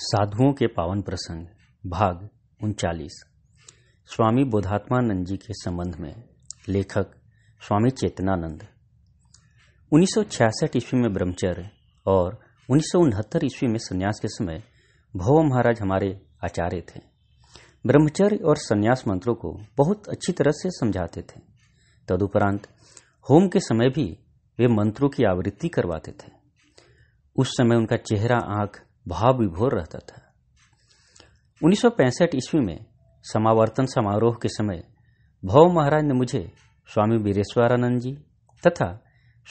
साधुओं के पावन प्रसंग भाग उनचालीस स्वामी बोधात्मानंद जी के संबंध में लेखक स्वामी चेतनानंद 1966 ईस्वी में ब्रह्मचर्य और उन्नीस ईस्वी में संन्यास के समय भव महाराज हमारे आचार्य थे ब्रह्मचर्य और संन्यास मंत्रों को बहुत अच्छी तरह से समझाते थे तदुपरांत होम के समय भी वे मंत्रों की आवृत्ति करवाते थे उस समय उनका चेहरा आंख भाव विभोर रहता था 1965 ईस्वी में समावर्तन समारोह के समय भव महाराज ने मुझे स्वामी वीरेश्वरानंद जी तथा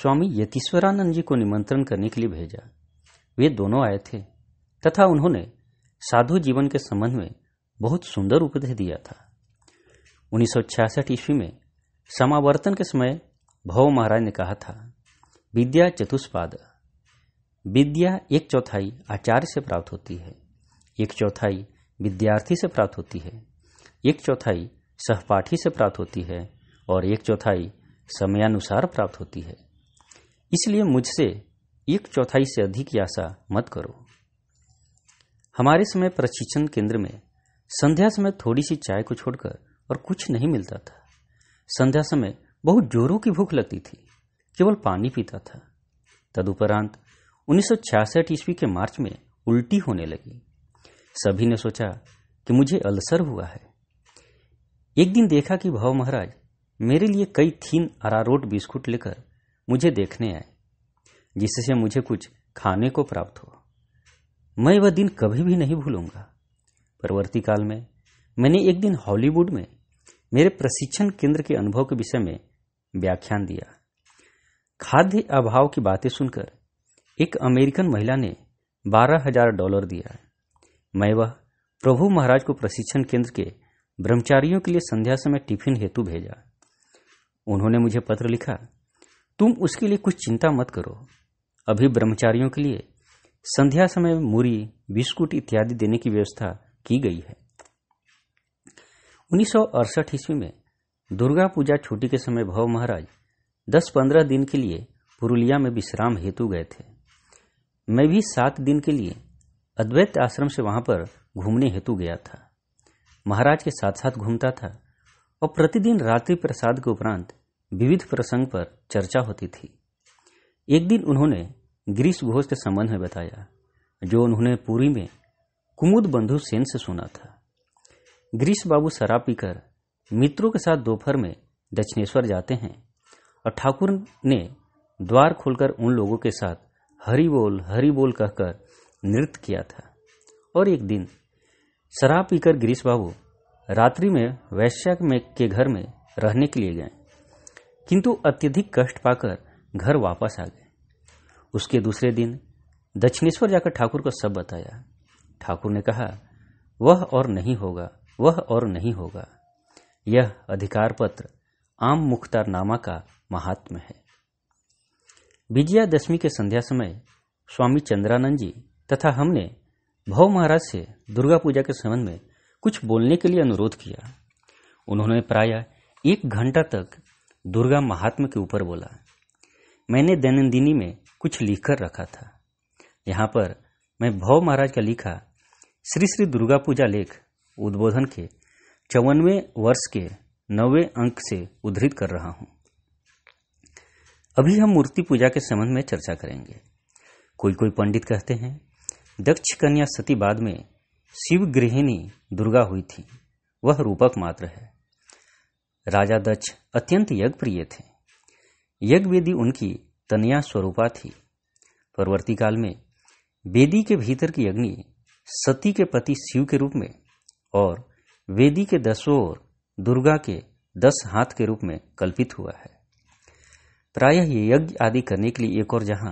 स्वामी यतीश्वरानंद जी को निमंत्रण करने के लिए भेजा वे दोनों आए थे तथा उन्होंने साधु जीवन के संबंध में बहुत सुंदर उपदेश दिया था 1966 ईस्वी में समावर्तन के समय भव महाराज ने कहा था विद्या चतुष्पाद विद्या एक चौथाई आचार्य से प्राप्त होती है एक चौथाई विद्यार्थी से प्राप्त होती है एक चौथाई सहपाठी से प्राप्त होती है और एक चौथाई समयानुसार प्राप्त होती है इसलिए मुझसे एक चौथाई से अधिक की आशा मत करो हमारे समय प्रशिक्षण केंद्र में संध्या समय थोड़ी सी चाय को छोड़कर और कुछ नहीं मिलता था संध्या समय बहुत जोरों की भूख लगती थी केवल पानी पीता था तदुपरांत 1966 ईस्वी के मार्च में उल्टी होने लगी सभी ने सोचा कि मुझे अल्सर हुआ है एक दिन देखा कि भाव महाराज मेरे लिए कई थीन अरारोट बिस्कुट लेकर मुझे देखने आए जिससे मुझे कुछ खाने को प्राप्त हो मैं वह दिन कभी भी नहीं भूलूंगा परवर्ती काल में मैंने एक दिन हॉलीवुड में मेरे प्रशिक्षण केंद्र के अनुभव के विषय में व्याख्यान दिया खाद्य अभाव की बातें सुनकर एक अमेरिकन महिला ने बारह हजार डॉलर दिया मैं वह प्रभु महाराज को प्रशिक्षण केंद्र के ब्रह्मचारियों के लिए संध्या समय टिफिन हेतु भेजा उन्होंने मुझे पत्र लिखा तुम उसके लिए कुछ चिंता मत करो अभी ब्रह्मचारियों के लिए संध्या समय मूरी बिस्कुट इत्यादि देने की व्यवस्था की गई है उन्नीस ईस्वी में दुर्गा पूजा छुट्टी के समय भव महाराज 10-15 दिन के लिए पुरुलिया में विश्राम हेतु गए थे मैं भी सात दिन के लिए अद्वैत आश्रम से वहां पर घूमने हेतु गया था महाराज के साथ साथ घूमता था और प्रतिदिन रात्रि प्रसाद के उपरांत विविध प्रसंग पर चर्चा होती थी एक दिन उन्होंने गिरीश घोष के संबंध में बताया जो उन्होंने पूरी में कुमुद बंधु सेन से सुना था गिरीश बाबू शराब पीकर मित्रों के साथ दोपहर में दक्षिणेश्वर जाते हैं और ठाकुर ने द्वार खोलकर उन लोगों के साथ हरी बोल हरी बोल कहकर नृत्य किया था और एक दिन शराब पीकर गिरीश बाबू रात्रि में वैश्य में के घर में रहने के लिए गए किंतु अत्यधिक कष्ट पाकर घर वापस आ गए उसके दूसरे दिन दक्षिणेश्वर जाकर ठाकुर को सब बताया ठाकुर ने कहा वह और नहीं होगा वह और नहीं होगा यह अधिकार पत्र आम मुख्तारनामा का महात्म है विजयादशमी के संध्या समय स्वामी चंद्रानंद जी तथा हमने भव महाराज से दुर्गा पूजा के संबंध में कुछ बोलने के लिए अनुरोध किया उन्होंने प्राय एक घंटा तक दुर्गा महात्मा के ऊपर बोला मैंने दैनंदिनी में कुछ लिखकर रखा था यहाँ पर मैं भव महाराज का लिखा श्री श्री दुर्गा पूजा लेख उद्बोधन के चौवनवे वर्ष के नवे अंक से उद्धृत कर रहा हूँ अभी हम मूर्ति पूजा के संबंध में चर्चा करेंगे कोई कोई पंडित कहते हैं दक्ष कन्या सती बाद में शिव गृहिणी दुर्गा हुई थी वह रूपक मात्र है राजा दक्ष अत्यंत यज्ञ प्रिय थे यज्ञ वेदी उनकी तनिया स्वरूपा थी परवर्ती काल में वेदी के भीतर की अग्नि सती के पति शिव के रूप में और वेदी के दसों ओर दुर्गा के दस हाथ के रूप में कल्पित हुआ है प्रायः ये यज्ञ आदि करने के लिए एक और जहां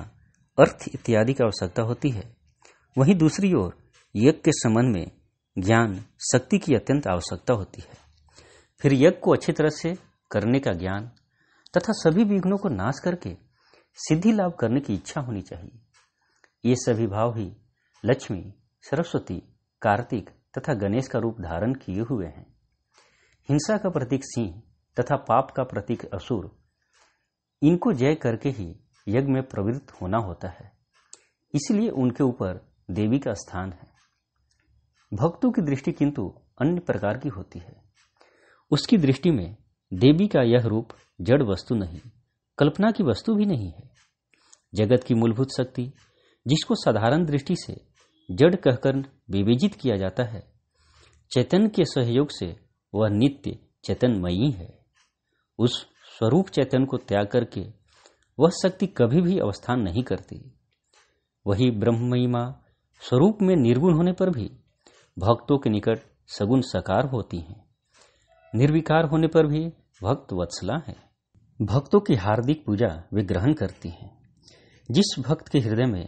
अर्थ इत्यादि की आवश्यकता होती है वहीं दूसरी ओर यज्ञ के संबंध में ज्ञान शक्ति की अत्यंत आवश्यकता होती है फिर यज्ञ को अच्छी तरह से करने का ज्ञान तथा सभी विघ्नों को नाश करके सिद्धि लाभ करने की इच्छा होनी चाहिए ये सभी भाव ही लक्ष्मी सरस्वती कार्तिक तथा गणेश का रूप धारण किए हुए हैं हिंसा का प्रतीक सिंह तथा पाप का प्रतीक असुर इनको जय करके ही यज्ञ में प्रवृत्त होना होता है इसलिए उनके ऊपर देवी का स्थान है भक्तों की दृष्टि किंतु अन्य प्रकार की होती है उसकी दृष्टि में देवी का यह रूप जड़ वस्तु नहीं कल्पना की वस्तु भी नहीं है जगत की मूलभूत शक्ति जिसको साधारण दृष्टि से जड़ कहकर विवेचित किया जाता है चेतन के सहयोग से वह नित्य चेतनमयी है उस स्वरूप चैतन्य को त्याग करके वह शक्ति कभी भी अवस्थान नहीं करती वही ब्रह्म महिमा स्वरूप में निर्गुण होने पर भी भक्तों के निकट सगुण साकार होती हैं निर्विकार होने पर भी भक्त वत्सला है भक्तों की हार्दिक पूजा वे ग्रहण करती हैं जिस भक्त के हृदय में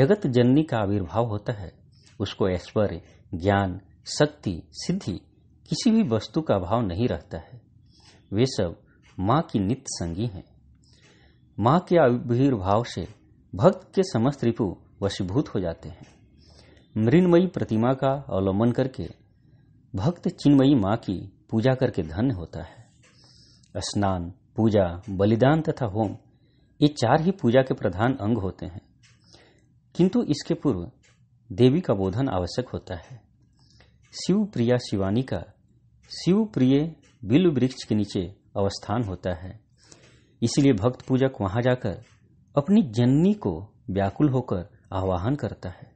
जगत जननी का आविर्भाव होता है उसको ऐश्वर्य ज्ञान शक्ति सिद्धि किसी भी वस्तु का अभाव नहीं रहता है वे सब माँ की नित्य संगी हैं माँ के आविर्भाव से भक्त के समस्त रिपु वशीभूत हो जाते हैं मृन्मयी प्रतिमा का अवलंबन करके भक्त चिन्मयी माँ की पूजा करके धन्य होता है स्नान पूजा बलिदान तथा होम ये चार ही पूजा के प्रधान अंग होते हैं किंतु इसके पूर्व देवी का बोधन आवश्यक होता है शिव प्रिया शिवानी का शिव प्रिय बिल्व वृक्ष के नीचे अवस्थान होता है इसलिए भक्त पूजक वहां जाकर अपनी जननी को व्याकुल होकर आह्वान करता है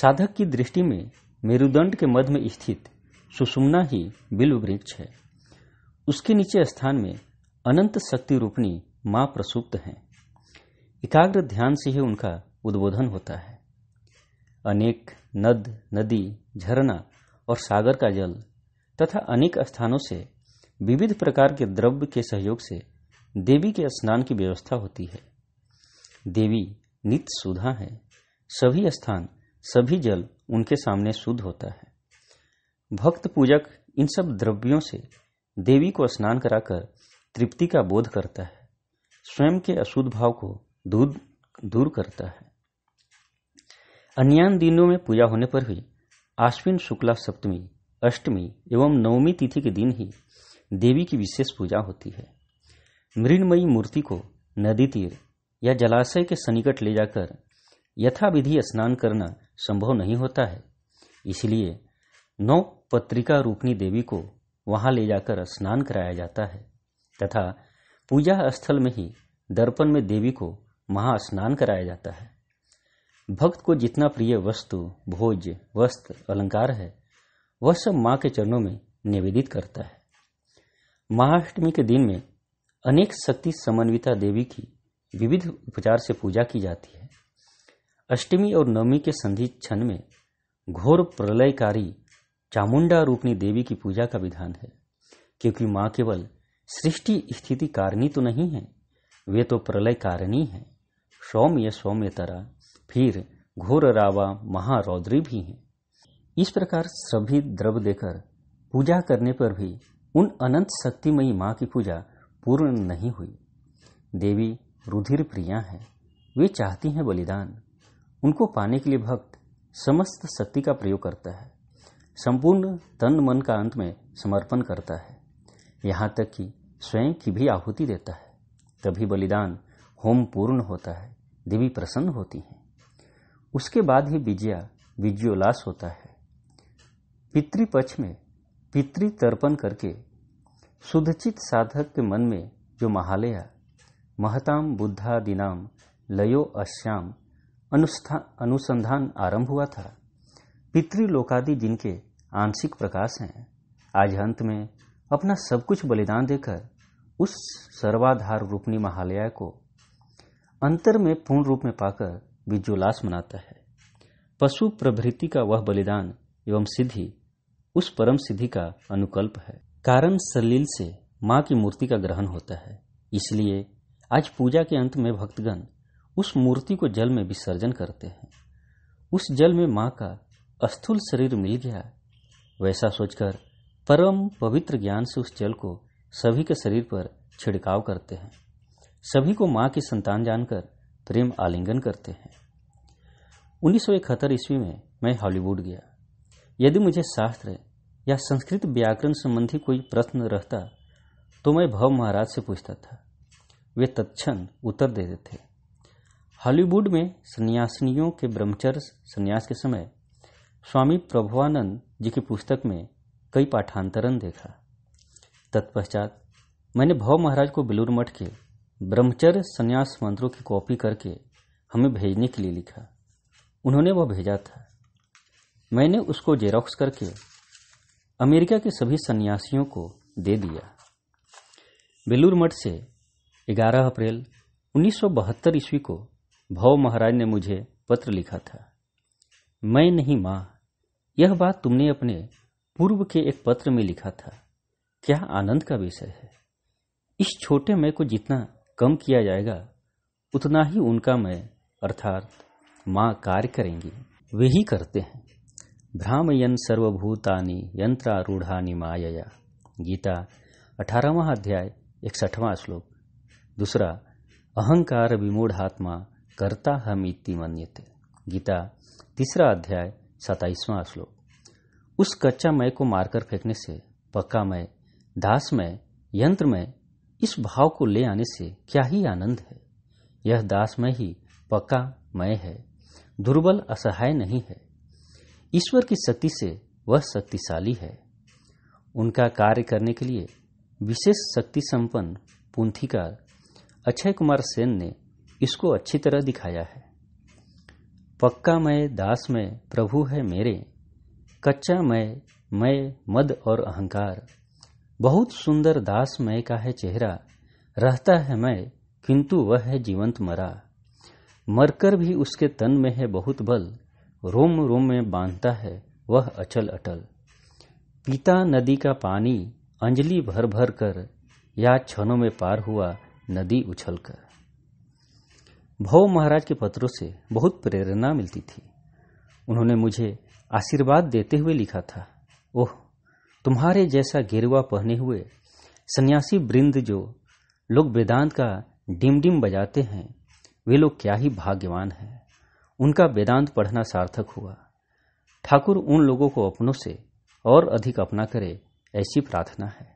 साधक की दृष्टि में मेरुदंड के मध्य में स्थित सुषुम्ना ही बिल्व वृक्ष है उसके नीचे स्थान में अनंत शक्ति रूपणी मां प्रसुप्त हैं एकाग्र ध्यान से ही उनका उद्बोधन होता है अनेक नद नदी झरना और सागर का जल तथा अनेक स्थानों से विविध प्रकार के द्रव्य के सहयोग से देवी के स्नान की व्यवस्था होती है देवी नित सुधा है सभी स्थान सभी जल उनके सामने शुद्ध होता है भक्त पूजक इन सब द्रव्यों से देवी को स्नान कराकर तृप्ति का बोध करता है स्वयं के अशुद्ध भाव को दूर दूर करता है अन्य दिनों में पूजा होने पर भी आश्विन शुक्ला सप्तमी अष्टमी एवं नवमी तिथि के दिन ही देवी की विशेष पूजा होती है मृणमयी मूर्ति को नदी तीर या जलाशय के सनिकट ले जाकर यथाविधि स्नान करना संभव नहीं होता है इसलिए नौ पत्रिका रूपनी देवी को वहां ले जाकर स्नान कराया जाता है तथा पूजा स्थल में ही दर्पण में देवी को महास्नान कराया जाता है भक्त को जितना प्रिय वस्तु भोज वस्त्र अलंकार है वह सब माँ के चरणों में निवेदित करता है महाअष्टमी के दिन में अनेक शक्ति समन्विता देवी की विविध उपचार से पूजा की जाती है अष्टमी और नवमी के संधि क्षण में घोर प्रलयकारी चामुंडा रूपनी देवी की पूजा का विधान है क्योंकि माँ केवल सृष्टि स्थिति कारणी तो नहीं है वे तो प्रलय कारणी है सौम्य सौम्य तरा फिर घोर रावा महारौद्री भी हैं इस प्रकार सभी द्रव देकर पूजा करने पर भी उन अनंत शक्तिमयी माँ की पूजा पूर्ण नहीं हुई देवी रुधिर प्रिया है वे चाहती हैं बलिदान उनको पाने के लिए भक्त समस्त शक्ति का प्रयोग करता है संपूर्ण तन मन का अंत में समर्पण करता है यहाँ तक कि स्वयं की भी आहुति देता है तभी बलिदान होम पूर्ण होता है देवी प्रसन्न होती हैं उसके बाद ही विजया विजयोल्लास होता है पितृपक्ष में पितृ तर्पण करके सुधचित साधक के मन में जो महालया महताम बुद्धादिनाम लयो अश्याम अनुसंधान आरंभ हुआ था पितृलोकादि जिनके आंशिक प्रकाश हैं आज अंत में अपना सब कुछ बलिदान देकर उस सर्वाधार रूपणी महालया को अंतर में पूर्ण रूप में पाकर विजोल्लास मनाता है पशु प्रभृति का वह बलिदान एवं सिद्धि उस परम सिद्धि का अनुकल्प है कारण सलील से माँ की मूर्ति का ग्रहण होता है इसलिए आज पूजा के अंत में भक्तगण उस मूर्ति को जल में विसर्जन करते हैं उस जल में माँ का अस्थूल शरीर मिल गया वैसा सोचकर परम पवित्र ज्ञान से उस जल को सभी के शरीर पर छिड़काव करते हैं सभी को माँ की संतान जानकर प्रेम आलिंगन करते हैं उन्नीस सौ ईस्वी में मैं हॉलीवुड गया यदि मुझे शास्त्र या संस्कृत व्याकरण संबंधी कोई प्रश्न रहता तो मैं भव महाराज से पूछता था वे तत्क्षण उत्तर देते थे हॉलीवुड में सन्यासिनियों के ब्रह्मचर्य सन्यास के समय स्वामी प्रभुवानंद जी की पुस्तक में कई पाठांतरण देखा तत्पश्चात मैंने भव महाराज को बिलूर मठ के ब्रह्मचर्य संन्यास मंत्रों की कॉपी करके हमें भेजने के लिए लिखा उन्होंने वह भेजा था मैंने उसको जेरोक्स करके अमेरिका के सभी सन्यासियों को दे दिया बेलूर मठ से 11 अप्रैल 1972 ईस्वी को भव महाराज ने मुझे पत्र लिखा था मैं नहीं माँ यह बात तुमने अपने पूर्व के एक पत्र में लिखा था क्या आनंद का विषय है इस छोटे मैं को जितना कम किया जाएगा उतना ही उनका मैं अर्थात मां कार्य करेंगी वे ही करते हैं भ्रामयन सर्वभूतानि यंत्रारूढ़ानि मायया गीता अठारहवा अध्याय इकसठवां श्लोक दूसरा अहंकार विमूढ़ात्मा कर्ता हम इति मन्यते गीता तीसरा अध्याय सताइसवा श्लोक उस कच्चा मय को मारकर फेंकने से पक्का मय दास में यंत्र में इस भाव को ले आने से क्या ही आनंद है यह दास में ही पक्का मय है दुर्बल असहाय नहीं है ईश्वर की शक्ति से वह शक्तिशाली है उनका कार्य करने के लिए विशेष शक्ति संपन्न पुंथिकार अक्षय कुमार सेन ने इसको अच्छी तरह दिखाया है पक्का मैं दास में प्रभु है मेरे कच्चा मैं मैं मद और अहंकार बहुत सुंदर दास मैं का है चेहरा रहता है मैं किंतु वह है जीवंत मरा मरकर भी उसके तन में है बहुत बल रोम रोम में बांधता है वह अचल अटल पीता नदी का पानी अंजलि भर भर कर या क्षणों में पार हुआ नदी उछल कर भव महाराज के पत्रों से बहुत प्रेरणा मिलती थी उन्होंने मुझे आशीर्वाद देते हुए लिखा था ओह तुम्हारे जैसा गेरुआ पहने हुए सन्यासी वृंद जो लोग वेदांत का डिम डिम बजाते हैं वे लोग क्या ही भाग्यवान हैं उनका वेदांत पढ़ना सार्थक हुआ ठाकुर उन लोगों को अपनों से और अधिक अपना करे ऐसी प्रार्थना है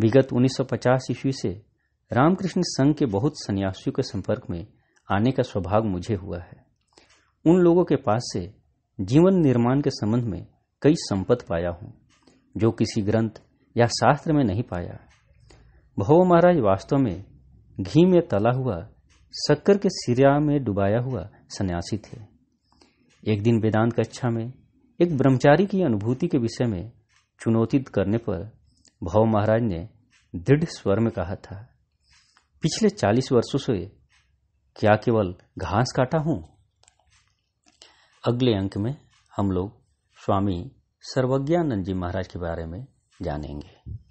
विगत 1950 ईस्वी से रामकृष्ण संघ के बहुत सन्यासियों के संपर्क में आने का स्वभाग मुझे हुआ है उन लोगों के पास से जीवन निर्माण के संबंध में कई संपत पाया हूं जो किसी ग्रंथ या शास्त्र में नहीं पाया भव महाराज वास्तव में घी में तला हुआ शक्कर के सिरिया में डुबाया हुआ सन्यासी थे एक दिन वेदांत कक्षा में एक ब्रह्मचारी की अनुभूति के विषय में चुनौती करने पर भाव महाराज ने दृढ़ स्वर में कहा था पिछले चालीस वर्षों से क्या केवल घास काटा हूं अगले अंक में हम लोग स्वामी सर्वज्ञानंद जी महाराज के बारे में जानेंगे